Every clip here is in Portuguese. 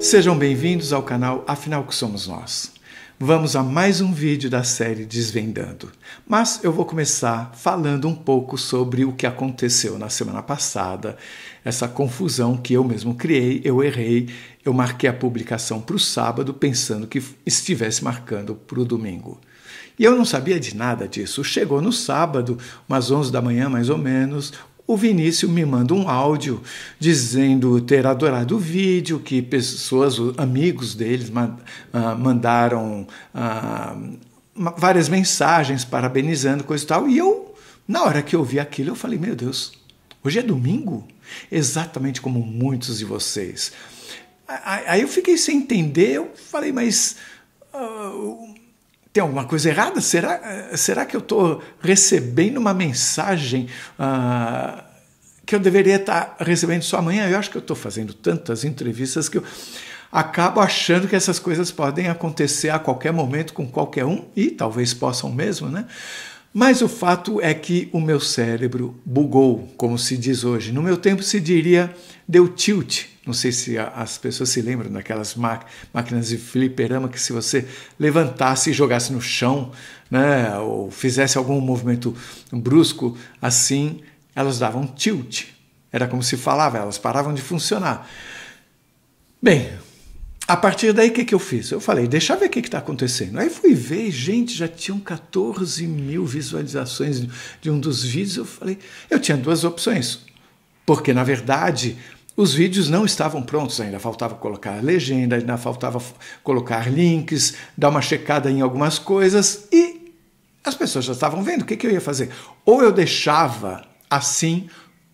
Sejam bem-vindos ao canal Afinal Que Somos Nós. Vamos a mais um vídeo da série Desvendando, mas eu vou começar falando um pouco sobre o que aconteceu na semana passada, essa confusão que eu mesmo criei, eu errei, eu marquei a publicação para o sábado pensando que estivesse marcando para o domingo. E eu não sabia de nada disso. Chegou no sábado, umas 11 da manhã mais ou menos, o Vinícius me manda um áudio dizendo ter adorado o vídeo, que pessoas, amigos deles, ah, mandaram ah, várias mensagens parabenizando, coisa e tal. E eu, na hora que eu vi aquilo, eu falei: Meu Deus, hoje é domingo? Exatamente como muitos de vocês. Aí eu fiquei sem entender, eu falei: Mas. Uh, tem alguma coisa errada? Será, será que eu estou recebendo uma mensagem uh, que eu deveria estar tá recebendo só amanhã? Eu acho que eu estou fazendo tantas entrevistas que eu acabo achando que essas coisas podem acontecer a qualquer momento com qualquer um, e talvez possam mesmo, né? Mas o fato é que o meu cérebro bugou, como se diz hoje. No meu tempo se diria deu tilt, não sei se as pessoas se lembram daquelas máquinas de fliperama que se você levantasse e jogasse no chão, né, ou fizesse algum movimento brusco, assim elas davam tilt. Era como se falava, elas paravam de funcionar. Bem, a partir daí, o que, que eu fiz? Eu falei, deixa eu ver o que está acontecendo. Aí fui ver, gente, já tinham 14 mil visualizações de um dos vídeos. Eu falei, eu tinha duas opções. Porque, na verdade, os vídeos não estavam prontos ainda, faltava colocar legenda, ainda faltava colocar links, dar uma checada em algumas coisas e as pessoas já estavam vendo o que, que eu ia fazer. Ou eu deixava assim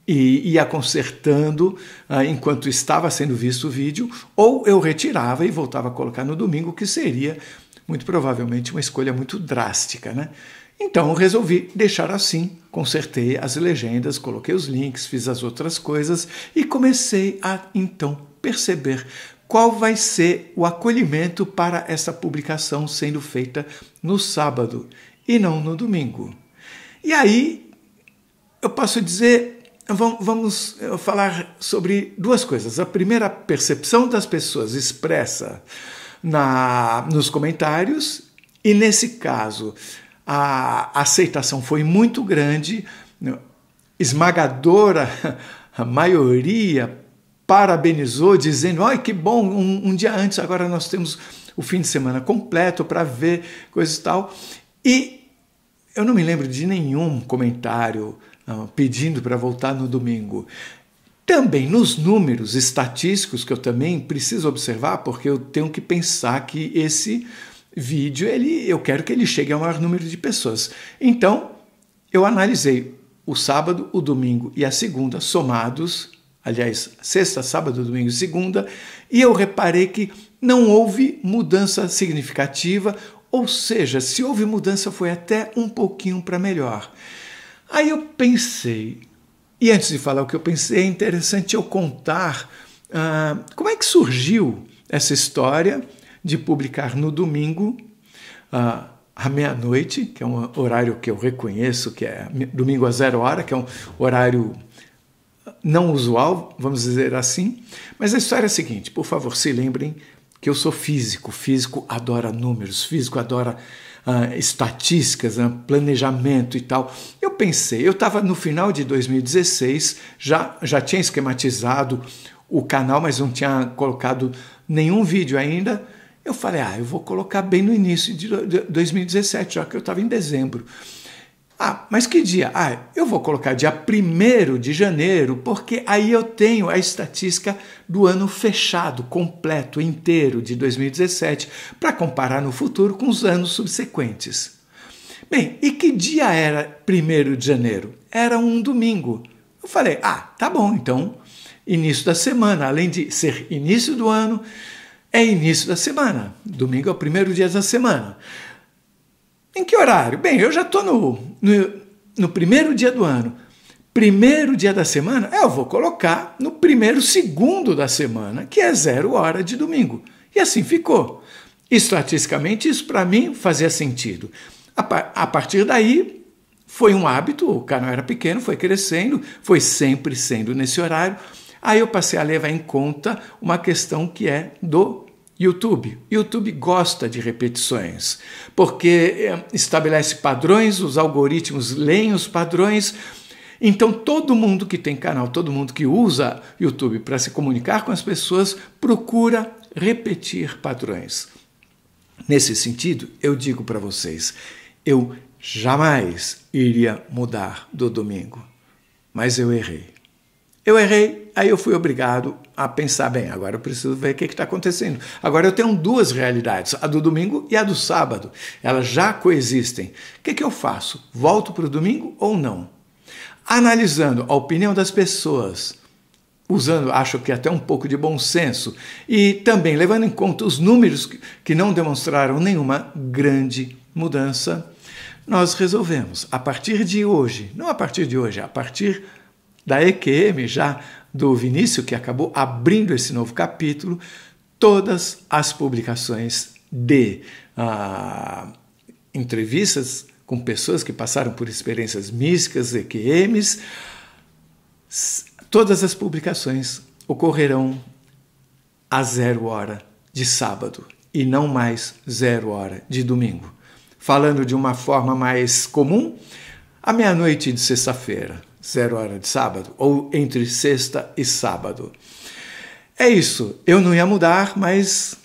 e ia consertando uh, enquanto estava sendo visto o vídeo, ou eu retirava e voltava a colocar no domingo, que seria muito provavelmente uma escolha muito drástica, né? Então resolvi deixar assim, consertei as legendas, coloquei os links, fiz as outras coisas e comecei a então perceber qual vai ser o acolhimento para essa publicação sendo feita no sábado e não no domingo. E aí eu posso dizer, vamos eh, falar sobre duas coisas. A primeira, a percepção das pessoas expressa na, nos comentários, e nesse caso, a aceitação foi muito grande, né? esmagadora, a maioria parabenizou, dizendo: Ai, que bom, um, um, dia antes, agora nós temos o fim de semana completo para ver coisas e tal. E eu não me lembro de nenhum comentário ah, pedindo para voltar no domingo. Também nos números estatísticos, que eu também preciso observar, porque eu tenho que pensar que esse vídeo, ele, eu quero que ele chegue ao maior número de pessoas. Então, eu analisei o sábado, o domingo e a segunda somados, aliás, sexta, sábado, domingo e segunda, e eu reparei que não houve mudança significativa, ou seja, se houve mudança foi até um pouquinho para melhor. Aí eu pensei, e antes de falar o que eu pensei, é interessante eu contar ah, como é que surgiu essa história de publicar no domingo, à meia-noite, que é um horário que eu reconheço, que é domingo a zero hora, que é um horário ah, não usual, vamos dizer assim. Mas a história é a seguinte: por favor, se lembrem que eu sou físico. Físico adora números, físico adora uh, estatísticas, uh, planejamento e tal. Eu pensei, eu estava no final de 2016, já, já tinha esquematizado o canal, mas não tinha colocado nenhum vídeo ainda. Eu falei, ah, eu vou colocar bem no início de 2017, já que eu estava em dezembro. Ah, mas que dia? Ah, eu vou colocar dia 1 de janeiro, porque aí eu tenho a estatística do ano fechado, completo, inteiro de 2017, para comparar no futuro com os anos subsequentes. Bem, e que dia era 1 de janeiro? Era um domingo. Eu falei, ah, tá bom, então, início da semana, além de ser início do ano, é início da semana. Domingo é o primeiro dia da semana. Em que horário? Bem, eu já estou no, no, no, primeiro dia do ano. Primeiro dia da semana, eu vou colocar no primeiro segundo da semana, que é zero hora de domingo. E assim ficou. Estatisticamente, isso para mim fazia sentido. A, a partir daí, foi um hábito, o canal era pequeno, foi crescendo, foi sempre sendo nesse horário. Aí eu passei a levar em conta uma questão que é do YouTube. YouTube gosta de repetições, porque eh, estabelece padrões, os algoritmos leem os padrões. Então, todo mundo que tem canal, todo mundo que usa YouTube para se comunicar com as pessoas, procura repetir padrões. Nesse sentido, eu digo para vocês: eu jamais iria mudar do domingo, mas eu errei. Eu errei, aí eu fui obrigado a pensar bem. Agora eu preciso ver o que está acontecendo. Agora eu tenho duas realidades, a do domingo e a do sábado. Elas já coexistem. O que, que eu faço? Volto para o domingo ou não? Analisando a opinião das pessoas, usando, acho que até um pouco de bom senso, e também levando em conta os números que não demonstraram nenhuma grande mudança, nós resolvemos, a partir de hoje, não a partir de hoje, a partir de da EQM, já do Vinícius, que acabou abrindo esse novo capítulo, todas as publicações de ah, entrevistas com pessoas que passaram por experiências místicas, EQMs, todas as publicações ocorrerão a zero hora de sábado e não mais zero hora de domingo. Falando de uma forma mais comum, a meia-noite de sexta-feira zero hora de sábado, ou entre sexta e sábado. É isso, eu não ia mudar, mas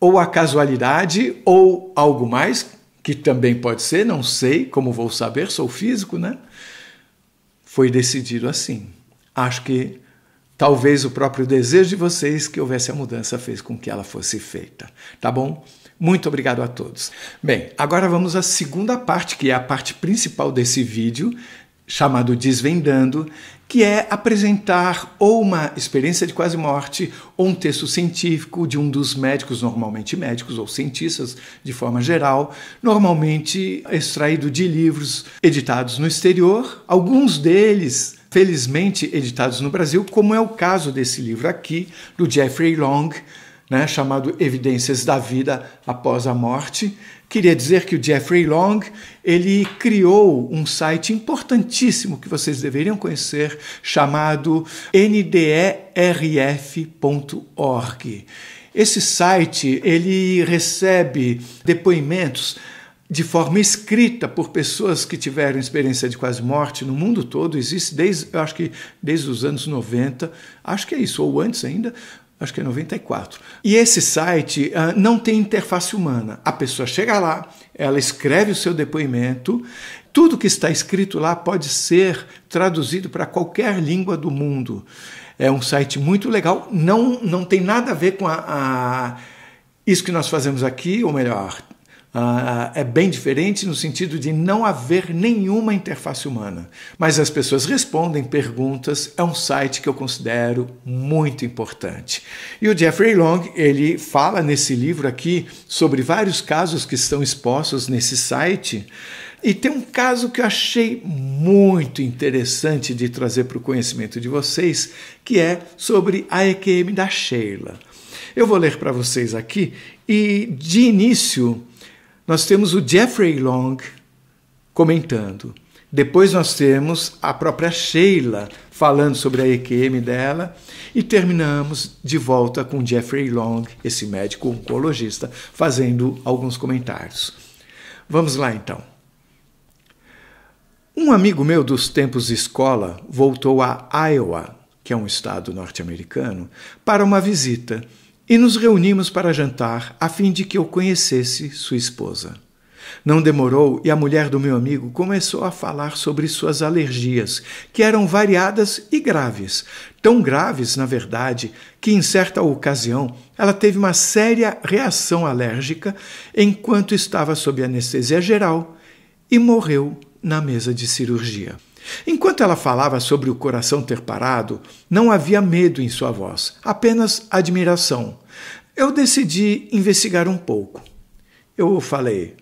ou a casualidade ou algo mais, que também pode ser, não sei, como vou saber, sou físico, né? Foi decidido assim. Acho que talvez o próprio desejo de vocês que houvesse a mudança fez com que ela fosse feita, tá bom? Muito obrigado a todos. Bem, agora vamos à segunda parte, que é a parte principal desse vídeo, chamado Desvendando, que é apresentar ou uma experiência de quase morte ou um texto científico de um dos médicos, normalmente médicos ou cientistas de forma geral, normalmente extraído de livros editados no exterior, alguns deles felizmente editados no Brasil, como é o caso desse livro aqui do Jeffrey Long, né, chamado Evidências da Vida Após a Morte, Queria dizer que o Jeffrey Long, ele criou um site importantíssimo que vocês deveriam conhecer, chamado nderf.org. Esse site, ele recebe depoimentos de forma escrita por pessoas que tiveram experiência de quase morte no mundo todo, existe desde, eu acho que desde os anos 90, acho que é isso, ou antes ainda, acho que é 94. E esse site uh, não tem interface humana. A pessoa chega lá, ela escreve o seu depoimento, tudo que está escrito lá pode ser traduzido para qualquer língua do mundo. É um site muito legal, não, não tem nada a ver com a, a isso que nós fazemos aqui, ou melhor, ah, ah, é bem diferente no sentido de não haver nenhuma interface humana. Mas as pessoas respondem perguntas, é um site que eu considero muito importante. E o Jeffrey Long, ele fala nesse livro aqui sobre vários casos que estão expostos nesse site. E tem um caso que eu achei muito interessante de trazer para o conhecimento de vocês, que é sobre a EQM da Sheila. Eu vou ler para vocês aqui e de início nós temos o Jeffrey Long comentando. Depois nós temos a própria Sheila falando sobre a EQM dela e terminamos de volta com Jeffrey Long, esse médico oncologista, fazendo alguns comentários. Vamos lá então. Um amigo meu dos tempos de escola voltou a Iowa, que é um estado norte-americano, para uma visita e nos reunimos para jantar, a fim de que eu conhecesse sua esposa. Não demorou e a mulher do meu amigo começou a falar sobre suas alergias, que eram variadas e graves. Tão graves, na verdade, que em certa ocasião ela teve uma séria reação alérgica enquanto estava sob anestesia geral e morreu na mesa de cirurgia. Enquanto ela falava sobre o coração ter parado, não havia medo em sua voz, apenas admiração. Eu decidi investigar um pouco. Eu falei: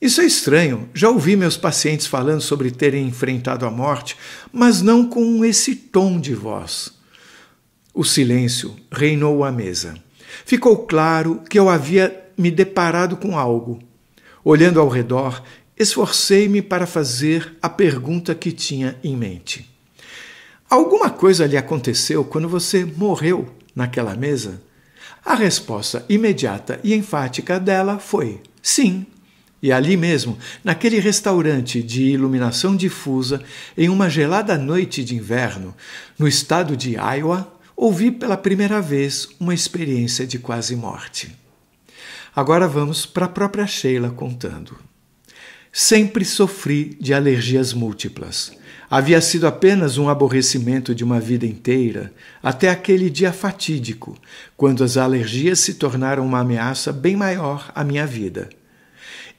Isso é estranho. Já ouvi meus pacientes falando sobre terem enfrentado a morte, mas não com esse tom de voz. O silêncio reinou à mesa. Ficou claro que eu havia me deparado com algo. Olhando ao redor, esforcei-me para fazer a pergunta que tinha em mente. Alguma coisa lhe aconteceu quando você morreu naquela mesa? A resposta imediata e enfática dela foi: sim. E ali mesmo, naquele restaurante de iluminação difusa, em uma gelada noite de inverno, no estado de Iowa, ouvi pela primeira vez uma experiência de quase morte. Agora vamos para a própria Sheila contando. Sempre sofri de alergias múltiplas. Havia sido apenas um aborrecimento de uma vida inteira, até aquele dia fatídico, quando as alergias se tornaram uma ameaça bem maior à minha vida.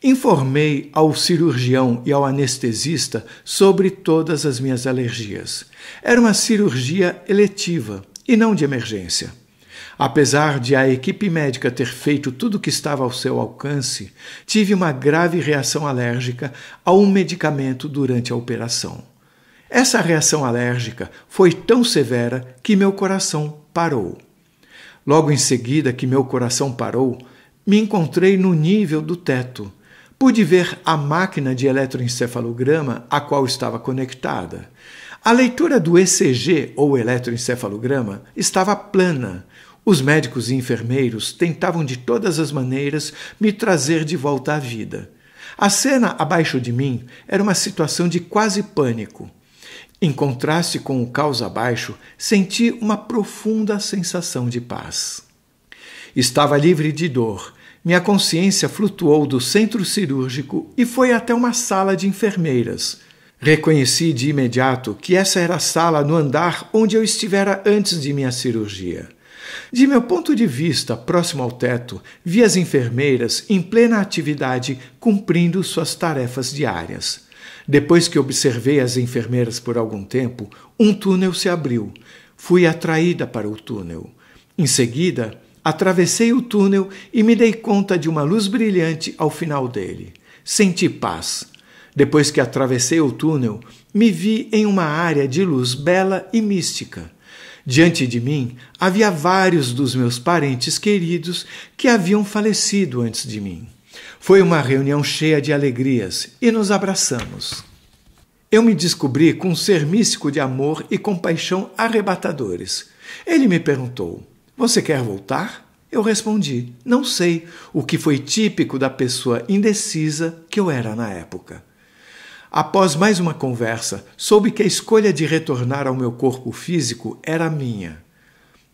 Informei ao cirurgião e ao anestesista sobre todas as minhas alergias. Era uma cirurgia eletiva e não de emergência. Apesar de a equipe médica ter feito tudo o que estava ao seu alcance, tive uma grave reação alérgica a um medicamento durante a operação. Essa reação alérgica foi tão severa que meu coração parou. Logo em seguida que meu coração parou, me encontrei no nível do teto. Pude ver a máquina de eletroencefalograma a qual estava conectada. A leitura do ECG ou eletroencefalograma estava plana, os médicos e enfermeiros tentavam de todas as maneiras me trazer de volta à vida. A cena abaixo de mim era uma situação de quase pânico. Em contraste com o caos abaixo, senti uma profunda sensação de paz. Estava livre de dor. Minha consciência flutuou do centro cirúrgico e foi até uma sala de enfermeiras. Reconheci de imediato que essa era a sala no andar onde eu estivera antes de minha cirurgia. De meu ponto de vista, próximo ao teto, vi as enfermeiras em plena atividade cumprindo suas tarefas diárias. Depois que observei as enfermeiras por algum tempo, um túnel se abriu. Fui atraída para o túnel. Em seguida, atravessei o túnel e me dei conta de uma luz brilhante ao final dele. Senti paz. Depois que atravessei o túnel, me vi em uma área de luz bela e mística. Diante de mim havia vários dos meus parentes queridos que haviam falecido antes de mim. Foi uma reunião cheia de alegrias e nos abraçamos. Eu me descobri com um ser místico de amor e compaixão arrebatadores. Ele me perguntou: Você quer voltar? Eu respondi: Não sei, o que foi típico da pessoa indecisa que eu era na época. Após mais uma conversa, soube que a escolha de retornar ao meu corpo físico era minha.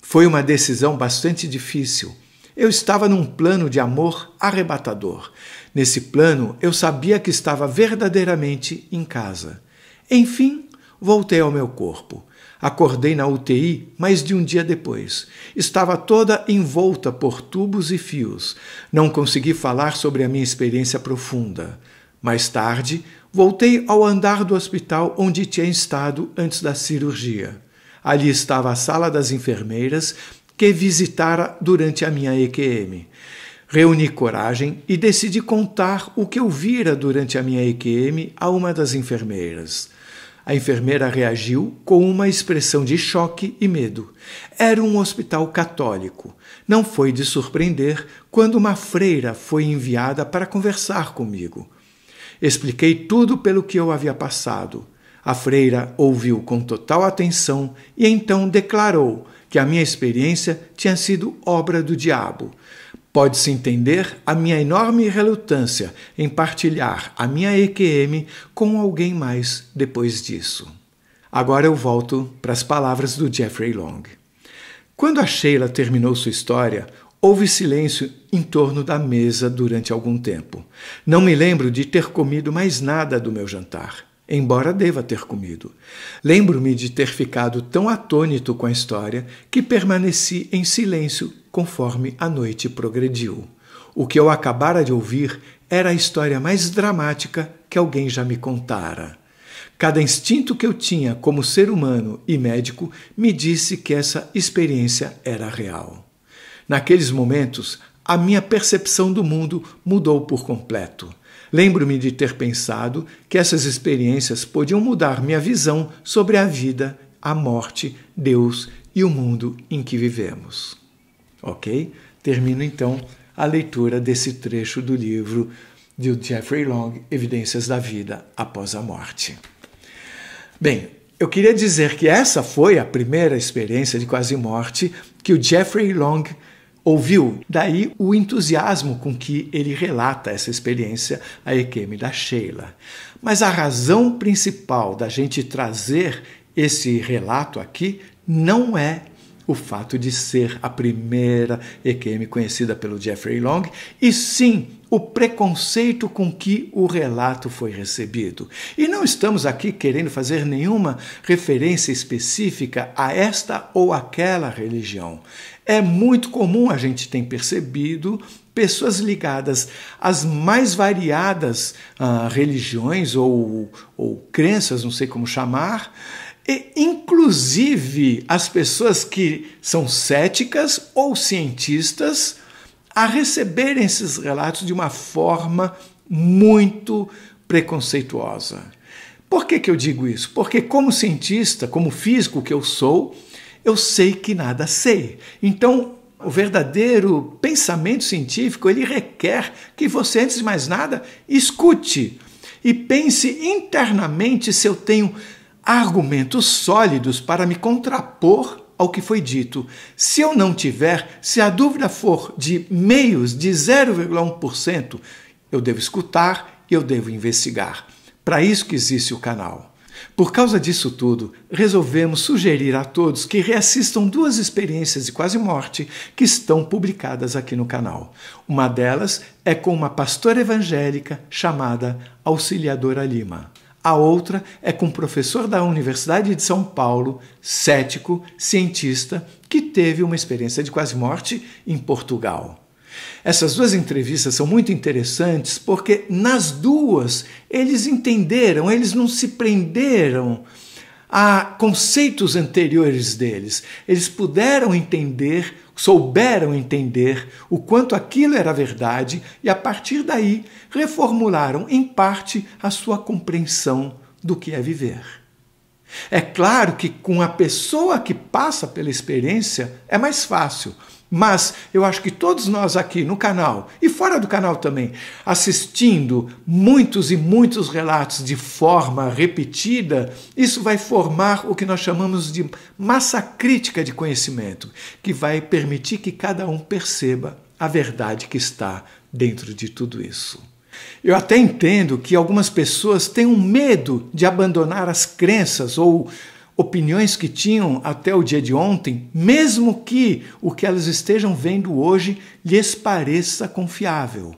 Foi uma decisão bastante difícil. Eu estava num plano de amor arrebatador. Nesse plano, eu sabia que estava verdadeiramente em casa. Enfim, voltei ao meu corpo. Acordei na UTI mais de um dia depois. Estava toda envolta por tubos e fios. Não consegui falar sobre a minha experiência profunda. Mais tarde, Voltei ao andar do hospital onde tinha estado antes da cirurgia. Ali estava a sala das enfermeiras que visitara durante a minha EQM. Reuni coragem e decidi contar o que eu vira durante a minha EQM a uma das enfermeiras. A enfermeira reagiu com uma expressão de choque e medo. Era um hospital católico. Não foi de surpreender quando uma freira foi enviada para conversar comigo. Expliquei tudo pelo que eu havia passado. A freira ouviu com total atenção e então declarou que a minha experiência tinha sido obra do diabo. Pode-se entender a minha enorme relutância em partilhar a minha EQM com alguém mais depois disso. Agora eu volto para as palavras do Jeffrey Long. Quando a Sheila terminou sua história, Houve silêncio em torno da mesa durante algum tempo. Não me lembro de ter comido mais nada do meu jantar, embora deva ter comido. Lembro-me de ter ficado tão atônito com a história que permaneci em silêncio conforme a noite progrediu. O que eu acabara de ouvir era a história mais dramática que alguém já me contara. Cada instinto que eu tinha como ser humano e médico me disse que essa experiência era real. Naqueles momentos, a minha percepção do mundo mudou por completo. Lembro-me de ter pensado que essas experiências podiam mudar minha visão sobre a vida, a morte, Deus e o mundo em que vivemos. Ok? Termino então a leitura desse trecho do livro de Jeffrey Long, Evidências da Vida Após a Morte. Bem, eu queria dizer que essa foi a primeira experiência de quase morte que o Jeffrey Long ouviu. Daí o entusiasmo com que ele relata essa experiência a Ekeme da Sheila. Mas a razão principal da gente trazer esse relato aqui não é o fato de ser a primeira EQM conhecida pelo Jeffrey Long, e sim o preconceito com que o relato foi recebido. E não estamos aqui querendo fazer nenhuma referência específica a esta ou aquela religião. É muito comum a gente tem percebido pessoas ligadas às mais variadas ah, religiões ou, ou crenças, não sei como chamar, e, inclusive as pessoas que são céticas ou cientistas, a receberem esses relatos de uma forma muito preconceituosa. Por que, que eu digo isso? Porque, como cientista, como físico que eu sou, eu sei que nada sei. Então, o verdadeiro pensamento científico, ele requer que você, antes de mais nada, escute e pense internamente se eu tenho argumentos sólidos para me contrapor ao que foi dito. Se eu não tiver, se a dúvida for de meios, de 0,1%, eu devo escutar e eu devo investigar. Para isso que existe o canal. Por causa disso tudo, resolvemos sugerir a todos que reassistam duas experiências de quase morte que estão publicadas aqui no canal. Uma delas é com uma pastora evangélica chamada Auxiliadora Lima. A outra é com um professor da Universidade de São Paulo, cético, cientista, que teve uma experiência de quase morte em Portugal. Essas duas entrevistas são muito interessantes porque nas duas eles entenderam, eles não se prenderam a conceitos anteriores deles. Eles puderam entender, souberam entender o quanto aquilo era verdade e a partir daí reformularam em parte a sua compreensão do que é viver. É claro que com a pessoa que passa pela experiência é mais fácil mas eu acho que todos nós aqui no canal e fora do canal também, assistindo muitos e muitos relatos de forma repetida, isso vai formar o que nós chamamos de massa crítica de conhecimento, que vai permitir que cada um perceba a verdade que está dentro de tudo isso. Eu até entendo que algumas pessoas têm um medo de abandonar as crenças ou opiniões que tinham até o dia de ontem, mesmo que o que elas estejam vendo hoje lhes pareça confiável.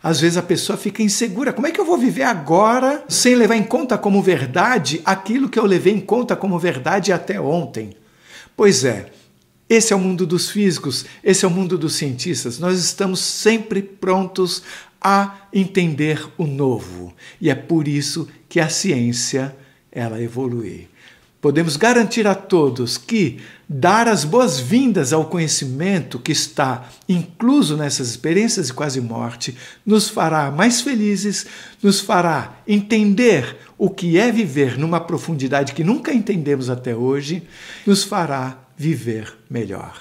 Às vezes a pessoa fica insegura. Como é que eu vou viver agora sem levar em conta como verdade aquilo que eu levei em conta como verdade até ontem? Pois é, esse é o mundo dos físicos, esse é o mundo dos cientistas. Nós estamos sempre prontos a entender o novo. E é por isso que a ciência ela evolui podemos garantir a todos que dar as boas-vindas ao conhecimento que está incluso nessas experiências de quase morte nos fará mais felizes, nos fará entender o que é viver numa profundidade que nunca entendemos até hoje, nos fará viver melhor.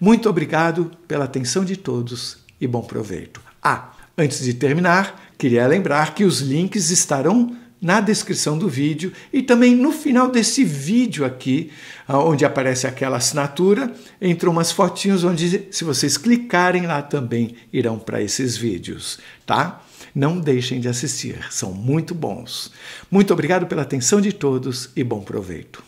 Muito obrigado pela atenção de todos e bom proveito. Ah, antes de terminar, queria lembrar que os links estarão na descrição do vídeo e também no final desse vídeo aqui, ah, onde aparece aquela assinatura, entram umas fotinhos onde se vocês clicarem lá também irão para esses vídeos, tá? Não deixem de assistir, são muito bons. Muito obrigado pela atenção de todos e bom proveito.